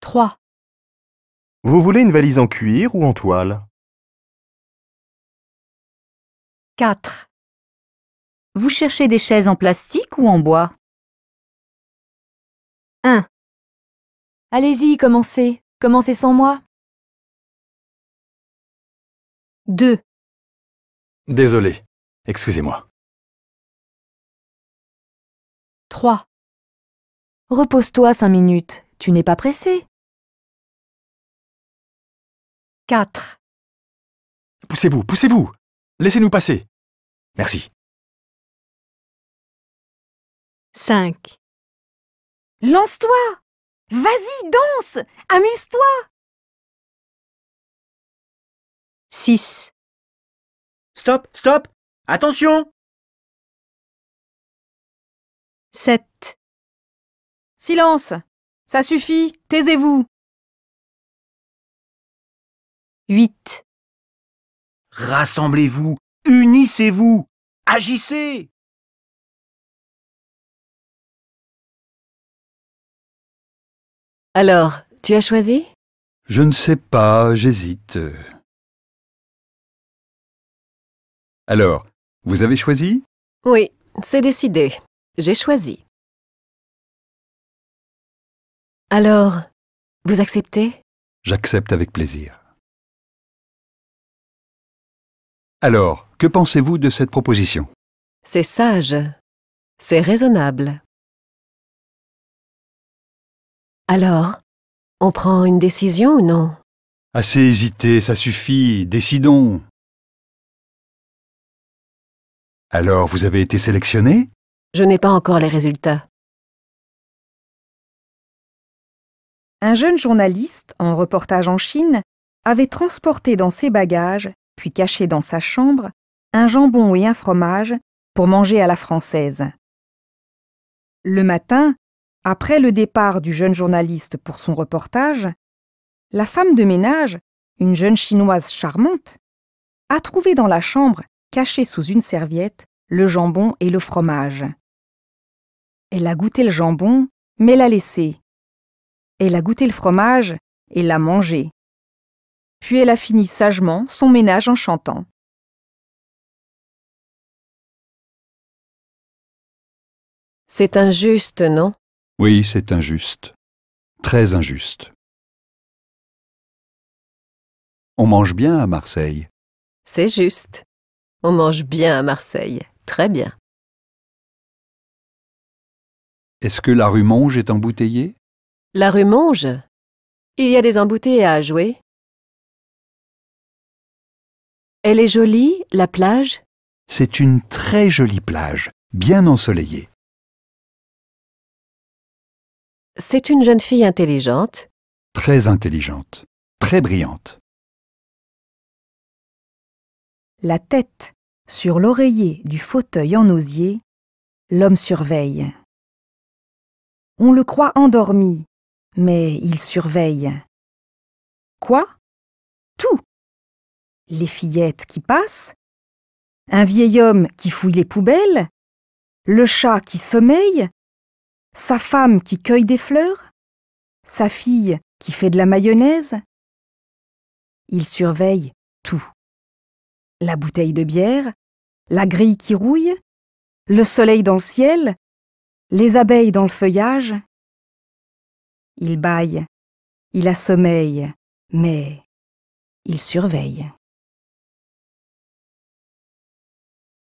3. Vous voulez une valise en cuir ou en toile 4. Vous cherchez des chaises en plastique ou en bois 1. Allez-y, commencez. Commencez sans moi. 2. Désolé. Excusez-moi. 3. Repose-toi cinq minutes, tu n'es pas pressé. 4. Poussez-vous, poussez-vous Laissez-nous passer Merci. 5. Lance-toi Vas-y, danse Amuse-toi 6. Stop, stop Attention 7. Silence Ça suffit Taisez-vous 8. Rassemblez-vous Unissez-vous Agissez Alors, tu as choisi Je ne sais pas, j'hésite. Alors, vous avez choisi Oui, c'est décidé. J'ai choisi. Alors, vous acceptez J'accepte avec plaisir. Alors, que pensez-vous de cette proposition C'est sage. C'est raisonnable. Alors, on prend une décision ou non Assez hésité, ça suffit, décidons. Alors, vous avez été sélectionné je n'ai pas encore les résultats. Un jeune journaliste, en reportage en Chine, avait transporté dans ses bagages, puis caché dans sa chambre, un jambon et un fromage pour manger à la française. Le matin, après le départ du jeune journaliste pour son reportage, la femme de ménage, une jeune chinoise charmante, a trouvé dans la chambre, cachée sous une serviette, le jambon et le fromage. Elle a goûté le jambon, mais l'a laissé. Elle a goûté le fromage et l'a mangé. Puis elle a fini sagement son ménage en chantant. C'est injuste, non Oui, c'est injuste. Très injuste. On mange bien à Marseille. C'est juste. On mange bien à Marseille. Très bien. Est-ce que la rue Monge est embouteillée La rue Monge Il y a des à jouer. Elle est jolie, la plage C'est une très jolie plage, bien ensoleillée. C'est une jeune fille intelligente Très intelligente, très brillante. La tête sur l'oreiller du fauteuil en osier, l'homme surveille. On le croit endormi, mais il surveille. Quoi Tout. Les fillettes qui passent, un vieil homme qui fouille les poubelles, le chat qui sommeille, sa femme qui cueille des fleurs, sa fille qui fait de la mayonnaise. Il surveille tout. La bouteille de bière, la grille qui rouille, le soleil dans le ciel, les abeilles dans le feuillage Il bâille, il a sommeil, mais il surveille.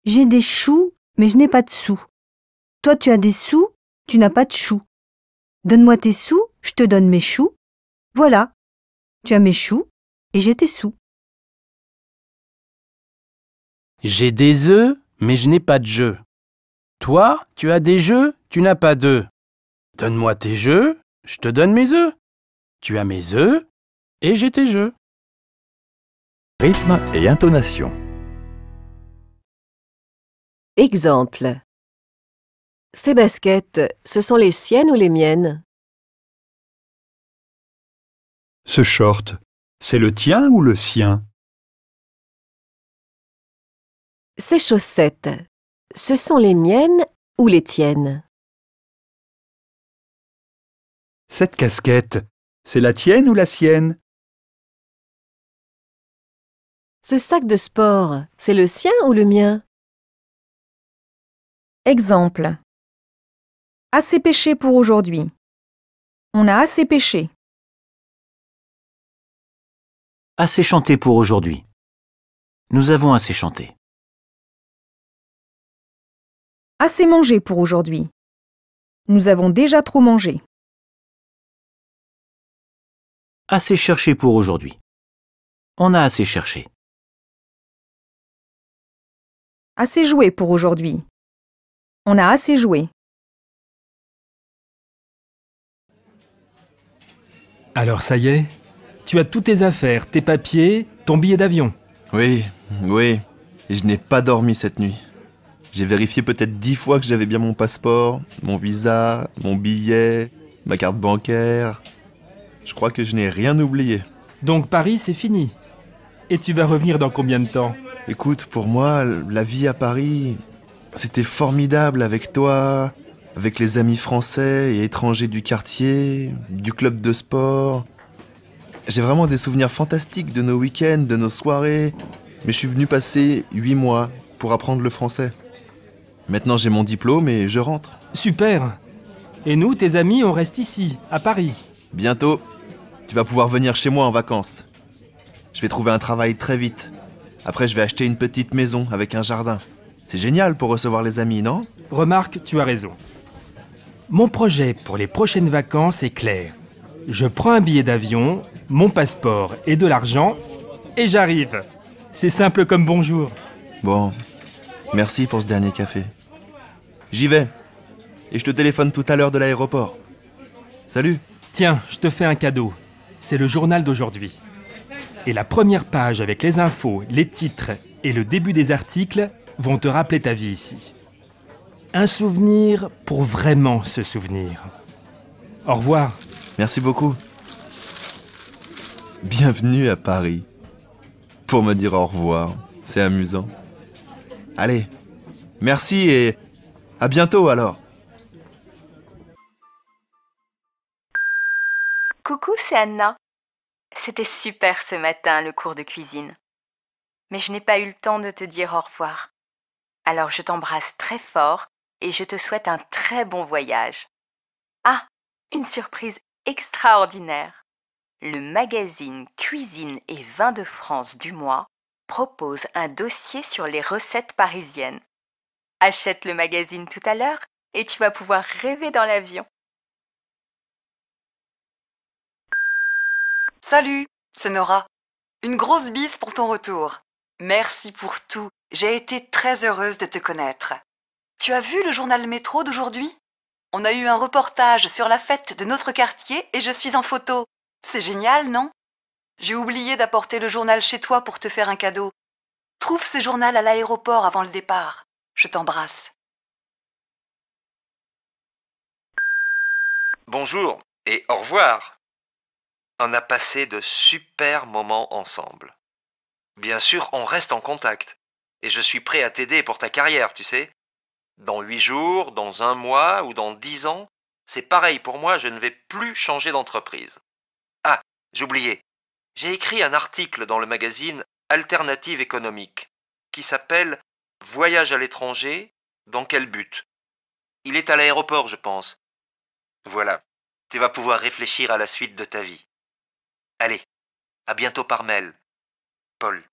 J'ai des choux, mais je n'ai pas de sous. Toi, tu as des sous, tu n'as pas de choux. Donne-moi tes sous, je te donne mes choux. Voilà, tu as mes choux et j'ai tes sous. J'ai des œufs, mais je n'ai pas de jeu. Toi, tu as des jeux, tu n'as pas d'œufs. Donne-moi tes jeux, je te donne mes œufs. Tu as mes œufs et j'ai tes jeux. Rythme et intonation. Exemple. Ces baskets, ce sont les siennes ou les miennes Ce short, c'est le tien ou le sien Ces chaussettes, ce sont les miennes ou les tiennes Cette casquette, c'est la tienne ou la sienne Ce sac de sport, c'est le sien ou le mien Exemple. Assez pêché pour aujourd'hui. On a assez pêché. Assez chanté pour aujourd'hui. Nous avons assez chanté. Assez mangé pour aujourd'hui. Nous avons déjà trop mangé. Assez cherché pour aujourd'hui. On a assez cherché. Assez joué pour aujourd'hui. On a assez joué. Alors ça y est Tu as toutes tes affaires, tes papiers, ton billet d'avion. Oui, oui. Je n'ai pas dormi cette nuit. J'ai vérifié peut-être dix fois que j'avais bien mon passeport, mon visa, mon billet, ma carte bancaire. Je crois que je n'ai rien oublié. Donc Paris, c'est fini. Et tu vas revenir dans combien de temps Écoute, pour moi, la vie à Paris, c'était formidable avec toi, avec les amis français et étrangers du quartier, du club de sport. J'ai vraiment des souvenirs fantastiques de nos week-ends, de nos soirées. Mais je suis venu passer huit mois pour apprendre le français. Maintenant j'ai mon diplôme et je rentre. Super Et nous, tes amis, on reste ici, à Paris. Bientôt, tu vas pouvoir venir chez moi en vacances. Je vais trouver un travail très vite. Après, je vais acheter une petite maison avec un jardin. C'est génial pour recevoir les amis, non Remarque, tu as raison. Mon projet pour les prochaines vacances est clair. Je prends un billet d'avion, mon passeport et de l'argent, et j'arrive. C'est simple comme bonjour. Bon, merci pour ce dernier café. J'y vais. Et je te téléphone tout à l'heure de l'aéroport. Salut. Tiens, je te fais un cadeau. C'est le journal d'aujourd'hui. Et la première page avec les infos, les titres et le début des articles vont te rappeler ta vie ici. Un souvenir pour vraiment se souvenir. Au revoir. Merci beaucoup. Bienvenue à Paris. Pour me dire au revoir, c'est amusant. Allez, merci et à bientôt alors. Coucou, c'est Anna. C'était super ce matin le cours de cuisine. Mais je n'ai pas eu le temps de te dire au revoir. Alors je t'embrasse très fort et je te souhaite un très bon voyage. Ah, une surprise extraordinaire. Le magazine Cuisine et Vin de France du mois propose un dossier sur les recettes parisiennes. Achète le magazine tout à l'heure et tu vas pouvoir rêver dans l'avion. Salut, c'est Nora. Une grosse bise pour ton retour. Merci pour tout. J'ai été très heureuse de te connaître. Tu as vu le journal Métro d'aujourd'hui On a eu un reportage sur la fête de notre quartier et je suis en photo. C'est génial, non J'ai oublié d'apporter le journal chez toi pour te faire un cadeau. Trouve ce journal à l'aéroport avant le départ. Je t'embrasse. Bonjour et au revoir. On a passé de super moments ensemble. Bien sûr, on reste en contact. Et je suis prêt à t'aider pour ta carrière, tu sais. Dans huit jours, dans un mois ou dans dix ans, c'est pareil pour moi, je ne vais plus changer d'entreprise. Ah, j'oubliais. J'ai écrit un article dans le magazine Alternative économique qui s'appelle Voyage à l'étranger, dans quel but Il est à l'aéroport, je pense. Voilà, tu vas pouvoir réfléchir à la suite de ta vie. Allez, à bientôt par mail. Paul.